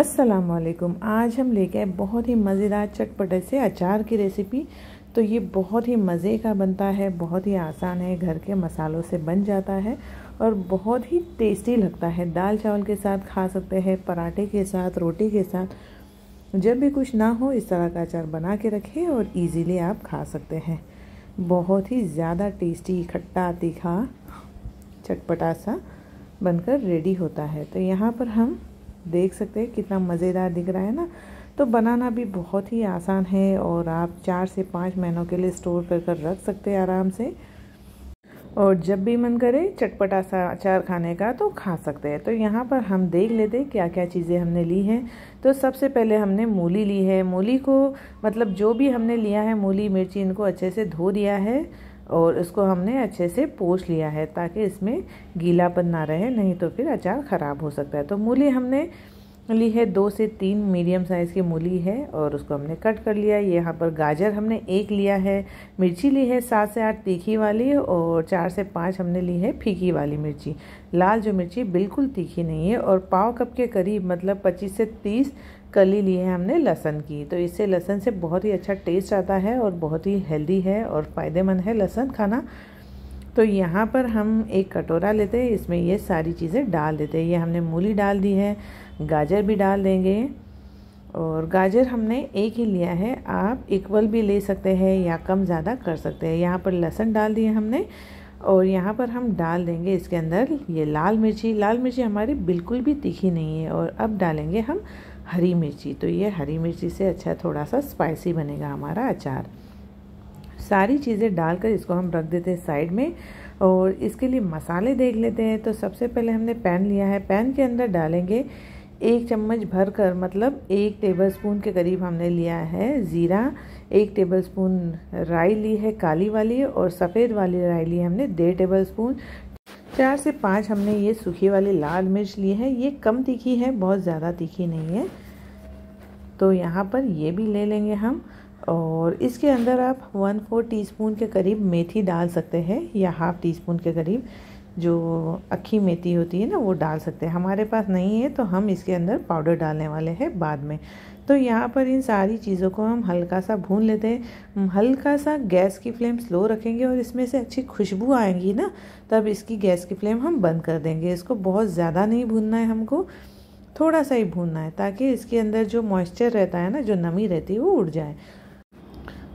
असलकुम आज हम लेके आए बहुत ही मज़ेदार चटपटे से अचार की रेसिपी तो ये बहुत ही मज़े का बनता है बहुत ही आसान है घर के मसालों से बन जाता है और बहुत ही टेस्टी लगता है दाल चावल के साथ खा सकते हैं पराठे के साथ रोटी के साथ जब भी कुछ ना हो इस तरह का अचार बना के रखें और ईजिली आप खा सकते हैं बहुत ही ज़्यादा टेस्टी खट्टा तीखा चटपटा सा बनकर रेडी होता है तो यहाँ पर हम देख सकते हैं कितना मज़ेदार दिख रहा है ना तो बनाना भी बहुत ही आसान है और आप चार से पाँच महीनों के लिए स्टोर कर कर रख सकते हैं आराम से और जब भी मन करे चटपटा सा अचार खाने का तो खा सकते हैं तो यहाँ पर हम देख लेते क्या क्या चीज़ें हमने ली हैं तो सबसे पहले हमने मूली ली है मूली को मतलब जो भी हमने लिया है मूली मिर्ची इनको अच्छे से धो दिया है और इसको हमने अच्छे से पोछ लिया है ताकि इसमें गीलापन ना रहे नहीं तो फिर अचार ख़राब हो सकता है तो मूली हमने ली है दो से तीन मीडियम साइज़ की मूली है और उसको हमने कट कर लिया है यहाँ पर गाजर हमने एक लिया है मिर्ची ली है सात से आठ तीखी वाली और चार से पाँच हमने ली है फीकी वाली मिर्ची लाल जो मिर्ची बिल्कुल तीखी नहीं है और पाव कप के करीब मतलब पच्चीस से तीस कली लिए हैं हमने लहसन की तो इससे लहसन से बहुत ही अच्छा टेस्ट आता है और बहुत ही हेल्दी है और फ़ायदेमंद है लहसन खाना तो यहाँ पर हम एक कटोरा लेते हैं इसमें ये सारी चीज़ें डाल देते हैं ये हमने मूली डाल दी है गाजर भी डाल देंगे और गाजर हमने एक ही लिया है आप इक्वल भी ले सकते हैं या कम ज़्यादा कर सकते हैं यहाँ पर लहसुन डाल दिए हमने और यहाँ पर हम डाल देंगे इसके अंदर ये लाल मिर्ची लाल मिर्ची हमारी बिल्कुल भी तीखी नहीं है और अब डालेंगे हम हरी मिर्ची तो ये हरी मिर्ची से अच्छा थोड़ा सा स्पाइसी बनेगा हमारा अचार सारी चीज़ें डालकर इसको हम रख देते हैं साइड में और इसके लिए मसाले देख लेते हैं तो सबसे पहले हमने पैन लिया है पैन के अंदर डालेंगे एक चम्मच भर कर मतलब एक टेबलस्पून के करीब हमने लिया है ज़ीरा एक टेबलस्पून राई ली है काली वाली और सफ़ेद वाली राई ली है हमने डेढ़ टेबल स्पून चार से पाँच हमने ये सूखी वाली लाल मिर्च ली है ये कम तीखी है बहुत ज़्यादा तीखी नहीं है तो यहाँ पर ये भी ले लेंगे हम और इसके अंदर आप वन फोर टीस्पून के करीब मेथी डाल सकते हैं या हाफ़ टी स्पून के करीब जो अक्खी मेथी होती है ना वो डाल सकते हैं हमारे पास नहीं है तो हम इसके अंदर पाउडर डालने वाले हैं बाद में तो यहाँ पर इन सारी चीज़ों को हम हल्का सा भून लेते हैं हल्का सा गैस की फ्लेम स्लो रखेंगे और इसमें से अच्छी खुशबू आएंगी ना तब इसकी गैस की फ्लेम हम बंद कर देंगे इसको बहुत ज़्यादा नहीं भूनना है हमको थोड़ा सा ही भूनना है ताकि इसके अंदर जो मॉइस्चर रहता है ना जो नमी रहती है वो उड़ जाए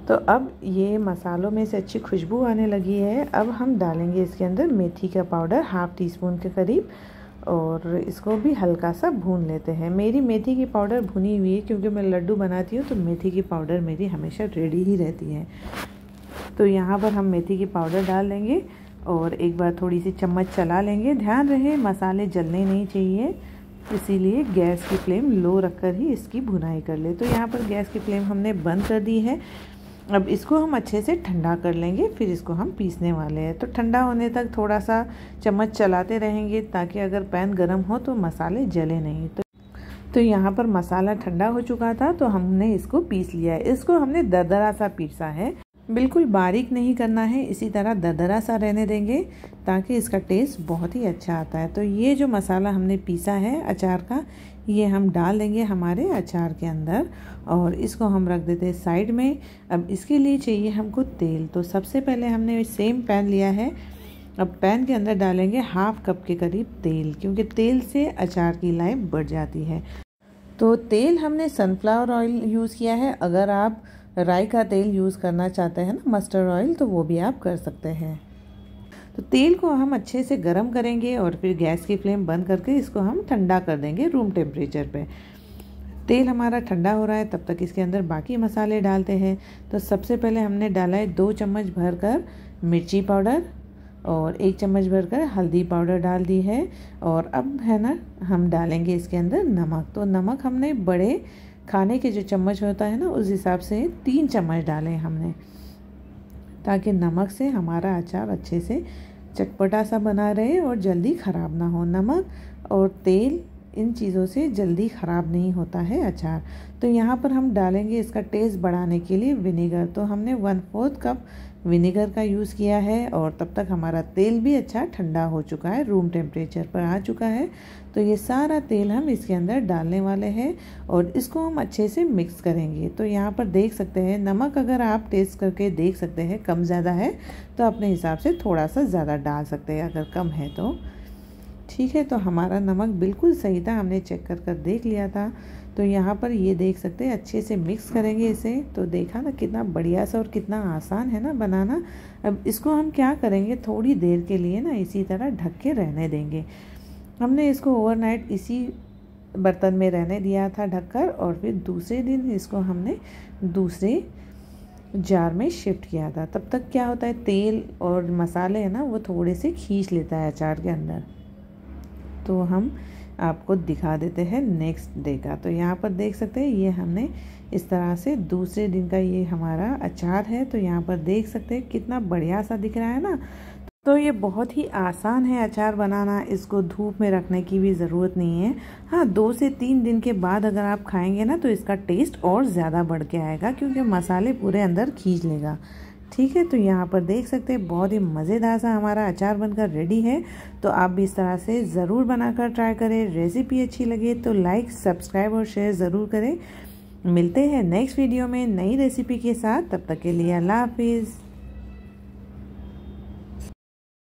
तो अब ये मसालों में से अच्छी खुशबू आने लगी है अब हम डालेंगे इसके अंदर मेथी का पाउडर हाफ़ टी स्पून के करीब और इसको भी हल्का सा भून लेते हैं मेरी मेथी की पाउडर भुनी हुई है क्योंकि मैं लड्डू बनाती हूँ तो मेथी की पाउडर मेरी हमेशा रेडी ही रहती है तो यहाँ पर हम मेथी की पाउडर डाल देंगे और एक बार थोड़ी सी चम्मच चला लेंगे ध्यान रहे मसाले जलने नहीं चाहिए इसीलिए गैस की फ्लेम लो रखकर ही इसकी भुनाई कर ले तो यहाँ पर गैस की फ्लेम हमने बंद कर दी है अब इसको हम अच्छे से ठंडा कर लेंगे फिर इसको हम पीसने वाले हैं तो ठंडा होने तक थोड़ा सा चम्मच चलाते रहेंगे ताकि अगर पैन गर्म हो तो मसाले जले नहीं तो तो यहाँ पर मसाला ठंडा हो चुका था तो हमने इसको पीस लिया है इसको हमने दरदरा सा पीसा है बिल्कुल बारीक नहीं करना है इसी तरह दरदरा सा रहने देंगे ताकि इसका टेस्ट बहुत ही अच्छा आता है तो ये जो मसाला हमने पीसा है अचार का ये हम डाल देंगे हमारे अचार के अंदर और इसको हम रख देते हैं साइड में अब इसके लिए चाहिए हमको तेल तो सबसे पहले हमने सेम पैन लिया है अब पैन के अंदर डालेंगे हाफ़ कप के करीब तेल क्योंकि तेल से अचार की लाइफ बढ़ जाती है तो तेल हमने सनफ्लावर ऑयल यूज़ किया है अगर आप राई का तेल यूज़ करना चाहते हैं ना मस्टर्ड ऑयल तो वो भी आप कर सकते हैं तो तेल को हम अच्छे से गर्म करेंगे और फिर गैस की फ्लेम बंद करके इसको हम ठंडा कर देंगे रूम टेम्परेचर पे तेल हमारा ठंडा हो रहा है तब तक इसके अंदर बाकी मसाले डालते हैं तो सबसे पहले हमने डाला है दो चम्मच भर कर मिर्ची पाउडर और एक चम्मच भरकर हल्दी पाउडर डाल दी है और अब है ना हम डालेंगे इसके अंदर नमक तो नमक हमने बड़े खाने के जो चम्मच होता है ना उस हिसाब से तीन चम्मच डालें हमने ताकि नमक से हमारा अचार अच्छे से चटपटा सा बना रहे और जल्दी ख़राब ना हो नमक और तेल इन चीज़ों से जल्दी ख़राब नहीं होता है अचार तो यहाँ पर हम डालेंगे इसका टेस्ट बढ़ाने के लिए विनेगर तो हमने वन फोर्थ कप विनेगर का यूज़ किया है और तब तक हमारा तेल भी अच्छा ठंडा हो चुका है रूम टेम्परेचर पर आ चुका है तो ये सारा तेल हम इसके अंदर डालने वाले हैं और इसको हम अच्छे से मिक्स करेंगे तो यहाँ पर देख सकते हैं नमक अगर आप टेस्ट करके देख सकते हैं कम ज़्यादा है तो अपने हिसाब से थोड़ा सा ज़्यादा डाल सकते हैं अगर कम है तो ठीक है तो हमारा नमक बिल्कुल सही था हमने चेक कर कर देख लिया था तो यहाँ पर ये देख सकते हैं अच्छे से मिक्स करेंगे इसे तो देखा ना कितना बढ़िया सा और कितना आसान है ना बनाना अब इसको हम क्या करेंगे थोड़ी देर के लिए ना इसी तरह ढक के रहने देंगे हमने इसको ओवरनाइट इसी बर्तन में रहने दिया था ढककर और फिर दूसरे दिन इसको हमने दूसरे जार में शिफ्ट किया था तब तक क्या होता है तेल और मसाले है ना वो थोड़े से खींच लेता है अचार के अंदर तो हम आपको दिखा देते हैं नेक्स्ट डे का तो यहाँ पर देख सकते हैं ये हमने इस तरह से दूसरे दिन का ये हमारा अचार है तो यहाँ पर देख सकते हैं कितना बढ़िया सा दिख रहा है ना तो ये बहुत ही आसान है अचार बनाना इसको धूप में रखने की भी ज़रूरत नहीं है हाँ दो से तीन दिन के बाद अगर आप खाएंगे ना तो इसका टेस्ट और ज़्यादा बढ़ के आएगा क्योंकि मसाले पूरे अंदर खींच लेगा ठीक है तो यहाँ पर देख सकते हैं बहुत ही मज़ेदार सा हमारा अचार बनकर रेडी है तो आप भी इस तरह से ज़रूर बनाकर ट्राई करें रेसिपी अच्छी लगे तो लाइक सब्सक्राइब और शेयर ज़रूर करें मिलते हैं नेक्स्ट वीडियो में नई रेसिपी के साथ तब तक के लिए अल्लाह हाफिज़